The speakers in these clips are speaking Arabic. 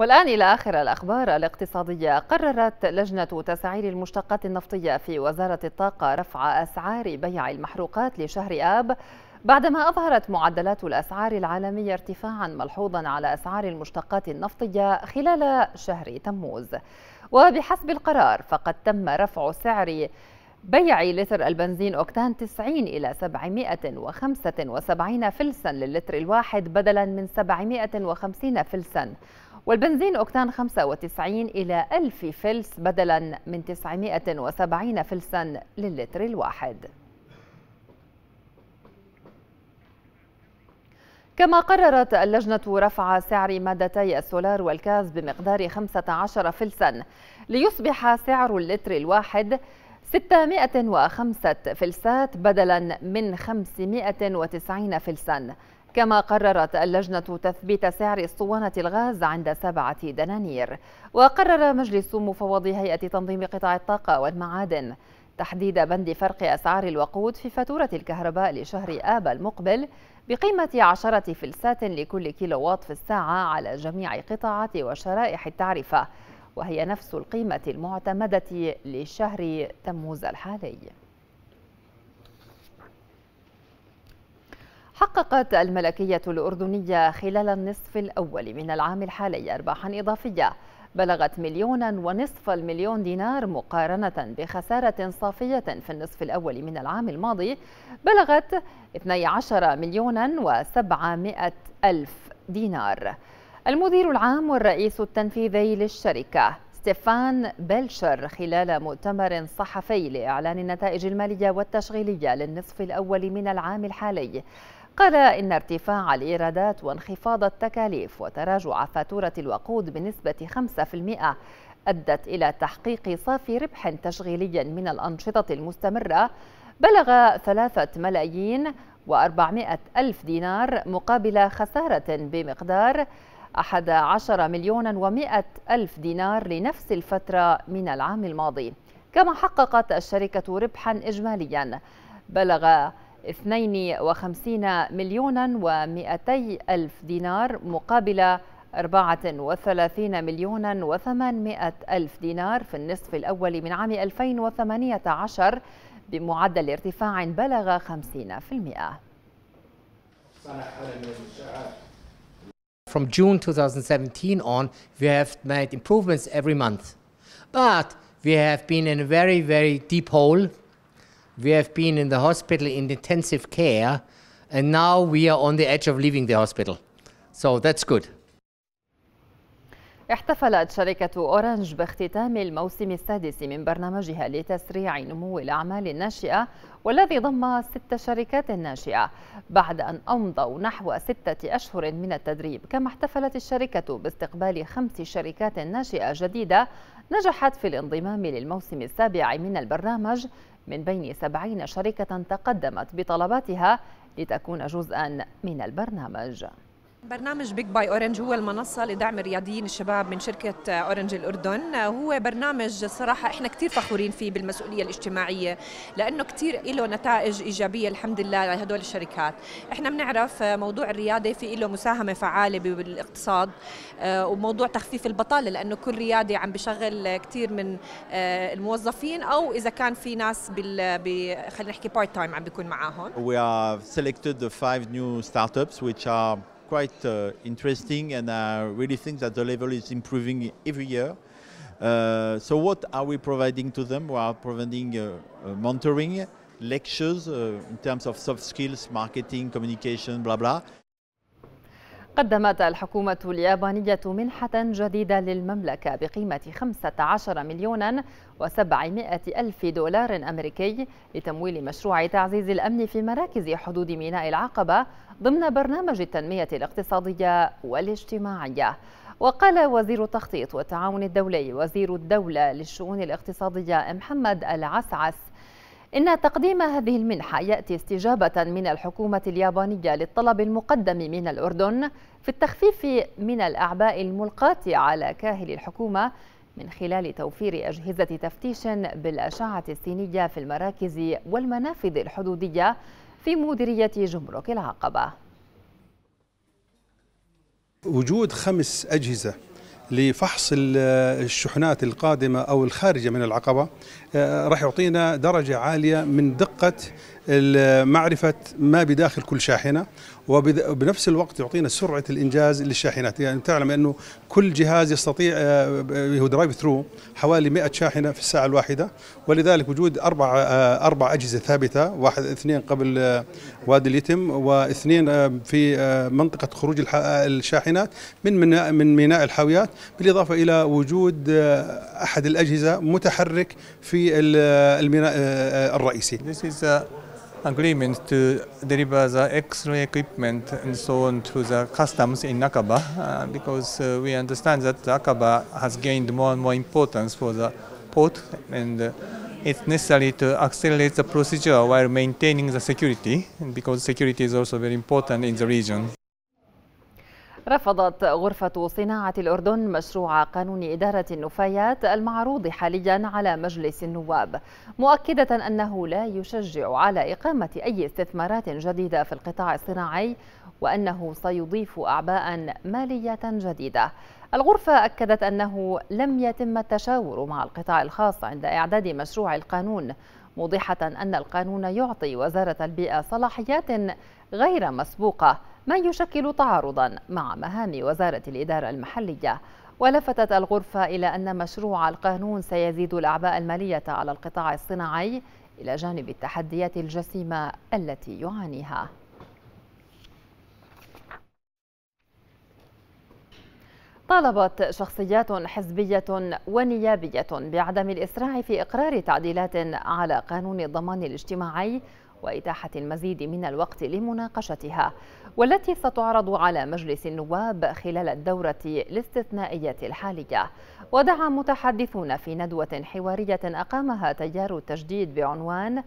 والآن إلى آخر الأخبار الاقتصادية قررت لجنة تسعير المشتقات النفطية في وزارة الطاقة رفع أسعار بيع المحروقات لشهر آب بعدما أظهرت معدلات الأسعار العالمية ارتفاعا ملحوظا على أسعار المشتقات النفطية خلال شهر تموز وبحسب القرار فقد تم رفع سعر بيع لتر البنزين أوكتان 90 إلى 775 فلسا للتر الواحد بدلا من 750 فلسا والبنزين أوكتان 95 إلى 1000 فلس بدلا من 970 فلسا للتر الواحد كما قررت اللجنة رفع سعر مادتي السولار والكاز بمقدار 15 فلسا ليصبح سعر اللتر الواحد 605 فلسات بدلا من 590 فلسا كما قررت اللجنة تثبيت سعر اسطوانة الغاز عند سبعة دنانير وقرر مجلس مفوض هيئة تنظيم قطاع الطاقة والمعادن تحديد بند فرق أسعار الوقود في فاتورة الكهرباء لشهر آب المقبل بقيمة عشرة فلسات لكل كيلو واط في الساعة على جميع قطاعات وشرائح التعرفة وهي نفس القيمة المعتمدة لشهر تموز الحالي حققت الملكية الأردنية خلال النصف الأول من العام الحالي أرباحا إضافية بلغت مليونا ونصف المليون دينار مقارنة بخسارة صافية في النصف الأول من العام الماضي بلغت 12 مليونا و700 ألف دينار المدير العام والرئيس التنفيذي للشركة ستيفان بلشر خلال مؤتمر صحفي لإعلان النتائج المالية والتشغيلية للنصف الأول من العام الحالي قال إن ارتفاع الإيرادات وانخفاض التكاليف وتراجع فاتورة الوقود بنسبة 5% أدت إلى تحقيق صافي ربح تشغيلي من الأنشطة المستمرة بلغ ثلاثة ملايين وأربعمائة ألف دينار مقابل خسارة بمقدار 11 مليون ومائة ألف دينار لنفس الفترة من العام الماضي كما حققت الشركة ربحا إجماليا بلغ 52 مليونا و200 ألف دينار مقابل 34 مليونا و800 ألف دينار في النصف الأول من عام 2018 بمعدل ارتفاع بلغ 50%. From June 2017 on, we have made improvements every month. But we have been in a very, very deep hole We have been in the hospital in intensive care, and now we are on the edge of leaving the hospital. So that's good. احتفلت شركة أورنج باختتام الموسم السادس من برنامجها لتسريع نمو الأعمال الناشئة والذي ضم ست شركات ناشئة بعد أن أمضوا نحو ستة أشهر من التدريب كما احتفلت الشركة باستقبال خمس شركات ناشئة جديدة نجحت في الانضمام للموسم السابع من البرنامج من بين 70 شركة تقدمت بطلباتها لتكون جزءا من البرنامج برنامج بيج باي اورنج هو المنصه لدعم الرياضيين الشباب من شركه اورنج الاردن هو برنامج صراحه احنا كثير فخورين فيه بالمسؤوليه الاجتماعيه لانه كثير له نتائج ايجابيه الحمد لله لهدول الشركات احنا بنعرف موضوع الرياضه في له مساهمه فعاله بالاقتصاد آه، وموضوع تخفيف البطاله لانه كل ريادي عم بشغل كثير من آه، الموظفين او اذا كان في ناس بال خلينا نحكي بارت تايم عم بيكون معاهم We have selected the five new startups which are quite uh, interesting and I really think that the level is improving every year. Uh, so what are we providing to them? We are providing uh, uh mentoring, lectures uh, in terms of soft skills, marketing, communication, blah, blah. قدمت الحكومة اليابانية منحة جديدة للمملكة بقيمة 15 مليون و700 ألف دولار أمريكي لتمويل مشروع تعزيز الأمن في مراكز حدود ميناء العقبة ضمن برنامج التنمية الاقتصادية والاجتماعية وقال وزير التخطيط والتعاون الدولي وزير الدولة للشؤون الاقتصادية محمد العسعس إن تقديم هذه المنحة يأتي استجابة من الحكومة اليابانية للطلب المقدم من الأردن في التخفيف من الأعباء الملقاة على كاهل الحكومة من خلال توفير أجهزة تفتيش بالأشعة السينية في المراكز والمنافذ الحدودية في مديرية جمرك العقبة وجود خمس أجهزة لفحص الشحنات القادمة أو الخارجة من العقبة آه، راح يعطينا درجة عالية من دقة معرفة ما بداخل كل شاحنة وبنفس الوقت يعطينا سرعة الإنجاز للشاحنات يعني تعلم أنه كل جهاز يستطيع آه، هو درايف ثرو حوالي 100 شاحنة في الساعة الواحدة ولذلك وجود أربع آه، أربع أجهزة ثابتة واحد اثنين قبل آه، وادي اليتم واثنين في منطقة خروج الشاحنات من من ميناء الحاويات بالإضافة إلى وجود أحد الأجهزة متحرك في الميناء الرئيسي. agreement to deliver the X-ray equipment and so on to the customs in Akaba uh, because uh, we understand that Akaba has gained more and more importance for the port and uh, it's necessary to accelerate the procedure while maintaining the security because security is also very important in the region. رفضت غرفة صناعة الأردن مشروع قانون إدارة النفايات المعروض حاليا على مجلس النواب مؤكدة أنه لا يشجع على إقامة أي استثمارات جديدة في القطاع الصناعي وأنه سيضيف أعباء مالية جديدة الغرفة أكدت أنه لم يتم التشاور مع القطاع الخاص عند إعداد مشروع القانون موضحة أن القانون يعطي وزارة البيئة صلاحيات غير مسبوقة ما يشكل تعارضا مع مهام وزارة الإدارة المحلية ولفتت الغرفة إلى أن مشروع القانون سيزيد الأعباء المالية على القطاع الصناعي إلى جانب التحديات الجسيمة التي يعانيها طالبت شخصيات حزبية ونيابية بعدم الإسراع في إقرار تعديلات على قانون الضمان الاجتماعي وإتاحة المزيد من الوقت لمناقشتها والتي ستعرض على مجلس النواب خلال الدورة الاستثنائية الحالية ودعا متحدثون في ندوة حوارية أقامها تيار التجديد بعنوان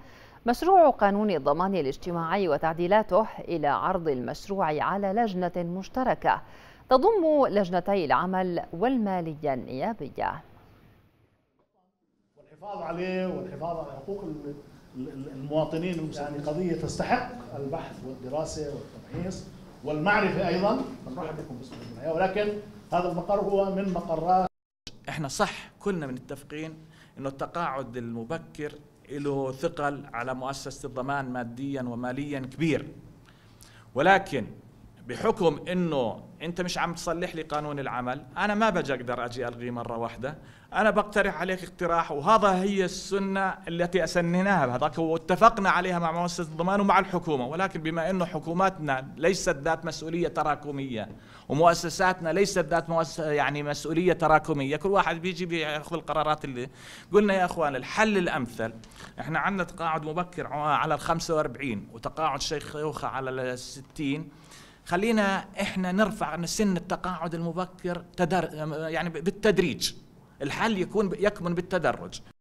مشروع قانون الضمان الاجتماعي وتعديلاته إلى عرض المشروع على لجنة مشتركة تضم لجنتي العمل والمالية النيابية والحفاظ عليه والحفاظ على حقوق المواطنين يعني قضية تستحق البحث والدراسة والتمحيص والمعرفة أيضا نرحب بكم باسم ولكن هذا المقر هو من مقرات احنا صح كلنا متفقين انه التقاعد المبكر له ثقل على مؤسسة الضمان ماديا وماليا كبير ولكن بحكم انه انت مش عم تصلح لي قانون العمل انا ما بجي اقدر اجي الغيه مره واحده انا بقترح عليك اقتراح وهذا هي السنه التي اسنناها بهذاك واتفقنا عليها مع مؤسسه الضمان ومع الحكومه ولكن بما انه حكوماتنا ليست ذات مسؤوليه تراكميه ومؤسساتنا ليست ذات مؤس... يعني مسؤوليه تراكميه كل واحد بيجي بياخذ القرارات اللي قلنا يا اخوان الحل الامثل احنا عندنا تقاعد مبكر على ال 45 وتقاعد شيخوخه على ال 60 خلينا احنا نرفع سن التقاعد المبكر تدر يعني بالتدريج الحل يكون يكمن بالتدرج